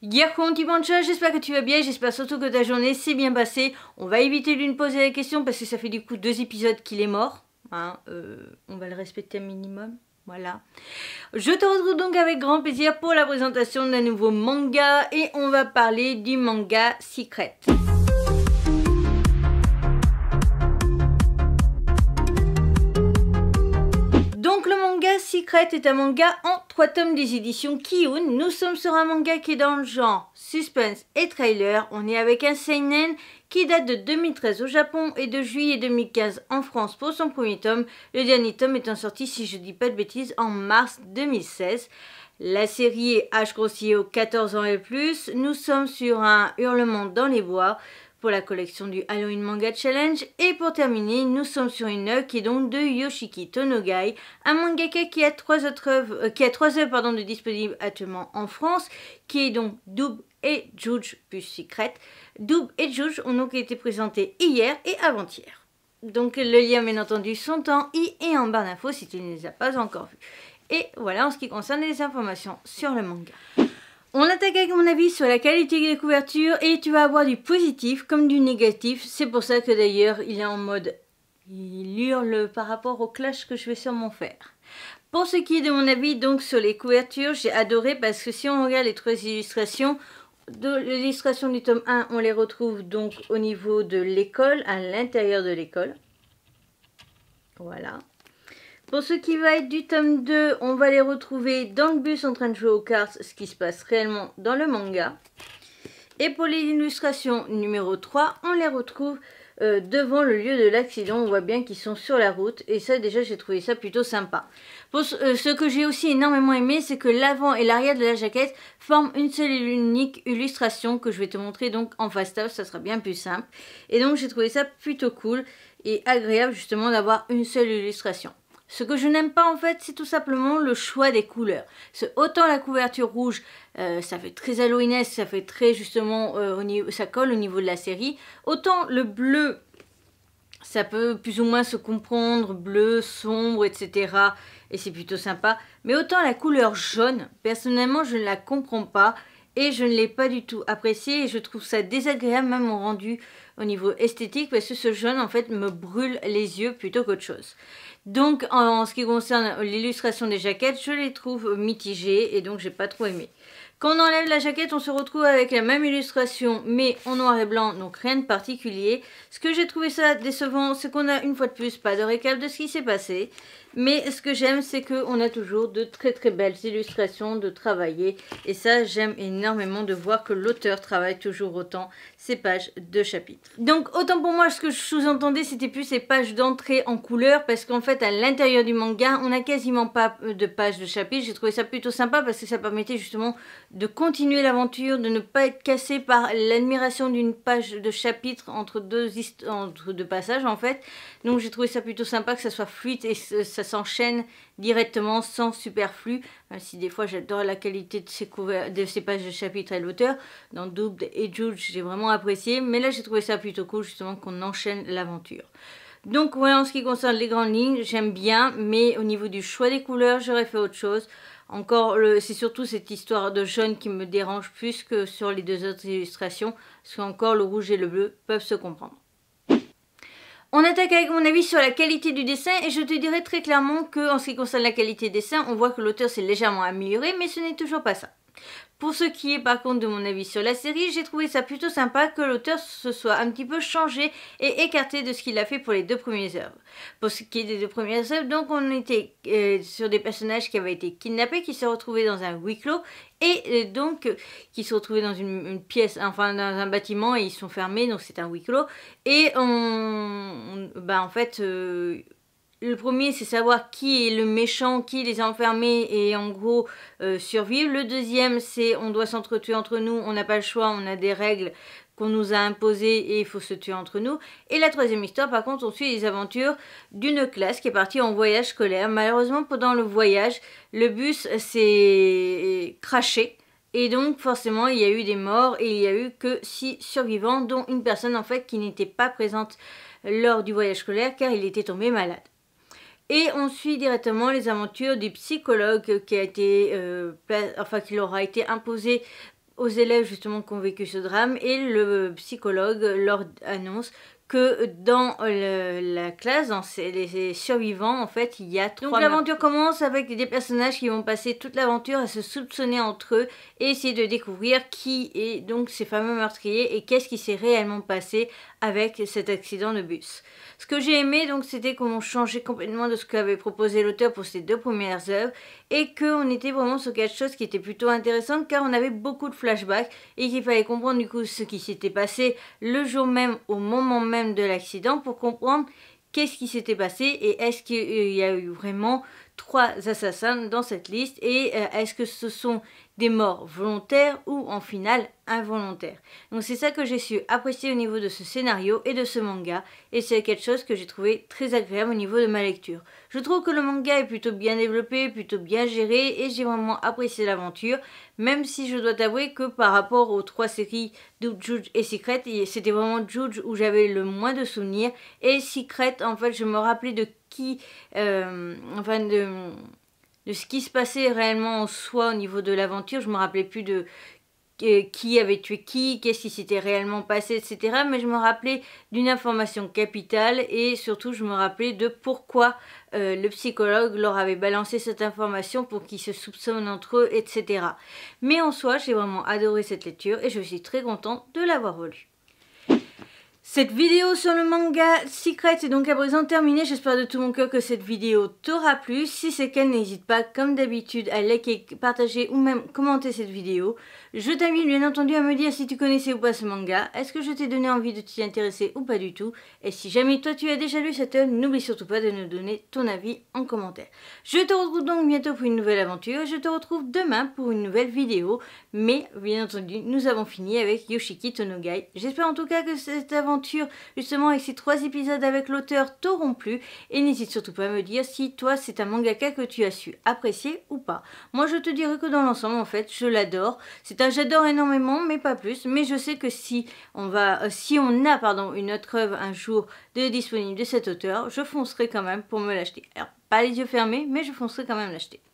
Yacon bonjour, j'espère que tu vas bien, j'espère surtout que ta journée s'est bien passée. On va éviter de lui poser la question parce que ça fait du coup deux épisodes qu'il est mort. Hein, euh, on va le respecter un minimum. Voilà. Je te retrouve donc avec grand plaisir pour la présentation d'un nouveau manga et on va parler du manga Secret. Secret est un manga en trois tomes des éditions Kiyun. Nous sommes sur un manga qui est dans le genre suspense et trailer. On est avec un seinen qui date de 2013 au Japon et de juillet 2015 en France pour son premier tome. Le dernier tome étant sorti, si je dis pas de bêtises, en mars 2016. La série est H grossier aux 14 ans et plus. Nous sommes sur un hurlement dans les bois pour la collection du Halloween Manga Challenge. Et pour terminer, nous sommes sur une œuvre qui est donc de Yoshiki Tonogai, un mangaka qui a trois autres œuvres, euh, qui a trois œuvres pardon, de disponibles actuellement en France, qui est donc Double et Juj plus Secret. Double et Juj ont donc été présentés hier et avant-hier. Donc le lien bien entendu sont en i et en barre d'infos si tu ne les as pas encore vus. Et voilà en ce qui concerne les informations sur le manga. On attaque avec mon avis sur la qualité des couvertures et tu vas avoir du positif comme du négatif. C'est pour ça que d'ailleurs il est en mode... Il hurle par rapport au clash que je vais sûrement faire. Pour ce qui est de mon avis donc sur les couvertures, j'ai adoré parce que si on regarde les trois illustrations, de l'illustration du tome 1, on les retrouve donc au niveau de l'école, à l'intérieur de l'école. Voilà. Pour ce qui va être du tome 2, on va les retrouver dans le bus en train de jouer aux cartes, ce qui se passe réellement dans le manga. Et pour les illustrations numéro 3, on les retrouve euh, devant le lieu de l'accident. On voit bien qu'ils sont sur la route et ça déjà j'ai trouvé ça plutôt sympa. Euh, ce, que j'ai aussi énormément aimé, c'est que l'avant et l'arrière de la jaquette forment une seule et unique illustration que je vais te montrer donc en face ça sera bien plus simple. Et donc j'ai trouvé ça plutôt cool et agréable justement d'avoir une seule illustration. Ce que je n'aime pas en fait, c'est tout simplement le choix des couleurs. Autant la couverture rouge, euh, ça fait très Halloween, ça fait très justement, euh, au ça colle au niveau de la série. Autant le bleu, ça peut plus ou moins se comprendre, bleu, sombre, etc. Et c'est plutôt sympa. Mais autant la couleur jaune, personnellement, je ne la comprends pas et je ne l'ai pas du tout apprécié et je trouve ça désagréable même en rendu au niveau esthétique parce que ce jaune en fait me brûle les yeux plutôt qu'autre chose. Donc en, en ce qui concerne l'illustration des jaquettes, je les trouve mitigées et donc j'ai pas trop aimé. Quand on enlève la jaquette, on se retrouve avec la même illustration, mais en noir et blanc, donc rien de particulier. Ce que j'ai trouvé ça décevant, c'est qu'on a une fois de plus pas de récap de ce qui s'est passé. Mais ce que j'aime, c'est qu'on a toujours de très très belles illustrations de travailler. Et ça, j'aime énormément de voir que l'auteur travaille toujours autant ses pages de chapitre. Donc autant pour moi, ce que je sous-entendais, c'était plus ces pages d'entrée en couleur. Parce qu'en fait, à l'intérieur du manga, on n'a quasiment pas euh, de pages de chapitre. J'ai trouvé ça plutôt sympa parce que ça permettait justement de continuer l'aventure, de ne pas être cassé par l'admiration d'une page de chapitre entre deux, entre deux passages en fait. Donc j'ai trouvé ça plutôt sympa que ça soit fluide et ça s'enchaîne directement sans superflu. si des fois j'adore la qualité de ces, de ces pages de chapitre et l'auteur. Dans Double et Judge j'ai vraiment apprécié. Mais là j'ai trouvé ça plutôt cool justement qu'on enchaîne l'aventure. Donc voilà, en ce qui concerne les grandes lignes, j'aime bien, mais au niveau du choix des couleurs, j'aurais fait autre chose. Encore, c'est surtout cette histoire de jaune qui me dérange plus que sur les deux autres illustrations, parce qu'encore le rouge et le bleu peuvent se comprendre. On attaque avec mon avis sur la qualité du dessin et je te dirai très clairement que en ce qui concerne la qualité du dessin, on voit que l'auteur s'est légèrement amélioré mais ce n'est toujours pas ça. Pour ce qui est par contre de mon avis sur la série, j'ai trouvé ça plutôt sympa que l'auteur se soit un petit peu changé et écarté de ce qu'il a fait pour les deux premières œuvres. Pour ce qui est des deux premières œuvres, donc on était euh, sur des personnages qui avaient été kidnappés, qui se retrouvaient dans un huis clos et euh, donc qui se retrouvaient dans une, pièce, enfin dans un bâtiment et ils sont fermés, donc c'est un huis clos. Et on, bah en fait... Euh, le premier, c'est savoir qui est le méchant, qui les a enfermés et en gros euh, survivre. Le deuxième, c'est on doit s'entretuer entre nous, on n'a pas le choix, on a des règles qu'on nous a imposées et il faut se tuer entre nous. Et la troisième histoire, par contre, on suit les aventures d'une classe qui est partie en voyage scolaire. Malheureusement, pendant le voyage, le bus s'est craché. Et donc forcément il y a eu des morts et il n'y a eu que six survivants dont une personne en fait qui n'était pas présente lors du voyage scolaire car il était tombé malade. Et on suit directement les aventures du psychologue qui a été, euh, enfin, qui leur a été imposé aux élèves justement qui ont vécu ce drame et le psychologue leur annonce que dans la classe, dans les, survivants, en fait, il y a trois. Donc l'aventure commence avec des personnages qui vont passer toute l'aventure à se soupçonner entre eux et essayer de découvrir qui est donc ces fameux meurtriers et qu'est-ce qui s'est réellement passé avec cet accident de bus. Ce que j'ai aimé donc c'était qu'on changeait complètement de ce qu'avait proposé l'auteur pour ses deux premières œuvres et qu'on était vraiment sur quelque chose qui était plutôt intéressant car on avait beaucoup de flashbacks et qu'il fallait comprendre du coup ce qui s'était passé le jour même au moment même de l'accident pour comprendre qu'est-ce qui s'était passé et est-ce qu'il y a eu vraiment trois assassins dans cette liste et euh, est-ce que ce sont des morts volontaires ou en finale involontaires. Donc c'est ça que j'ai su apprécier au niveau de ce scénario et de ce manga, et c'est quelque chose que j'ai trouvé très agréable au niveau de ma lecture. Je trouve que le manga est plutôt bien développé, plutôt bien géré, et j'ai vraiment apprécié l'aventure, même si je dois t'avouer que par rapport aux trois séries de Juge et Secret, c'était vraiment Judge où j'avais le moins de souvenirs, et Secret, en fait, je me rappelais de qui, euh, enfin de de ce qui se passait réellement en soi au niveau de l'aventure. Je me rappelais plus de euh, qui avait tué qui, qu'est-ce qui s'était réellement passé, etc. Mais je me rappelais d'une information capitale et surtout je me rappelais de pourquoi euh, le psychologue leur avait balancé cette information pour qu'ils se soupçonnent entre eux, etc. Mais en soi, j'ai vraiment adoré cette lecture et je suis très contente de l'avoir relue. Cette vidéo sur le manga Secret est donc à présent terminée. J'espère de tout mon cœur que cette vidéo t'aura plu. Si c'est le cas, n'hésite pas, comme d'habitude, à liker, partager ou même commenter cette vidéo. Je t'invite bien entendu à me dire si tu connaissais ou pas ce manga. Est-ce que je t'ai donné envie de t'y intéresser ou pas du tout Et si jamais toi tu as déjà lu cette œuvre, n'oublie surtout pas de nous donner ton avis en commentaire. Je te retrouve donc bientôt pour une nouvelle aventure. Je te retrouve demain pour une nouvelle vidéo. Mais bien entendu, nous avons fini avec Yoshiki Tonogai. J'espère en tout cas que cette aventure justement avec ces trois épisodes avec l'auteur t'auront plu et n'hésite surtout pas à me dire si toi c'est un mangaka que tu as su apprécier ou pas. Moi je te dirais que dans l'ensemble en fait je l'adore. C'est un j'adore énormément mais pas plus mais je sais que si on va euh, si on a pardon une autre œuvre un jour de disponible de cet auteur je foncerai quand même pour me l'acheter. pas les yeux fermés mais je foncerai quand même l'acheter.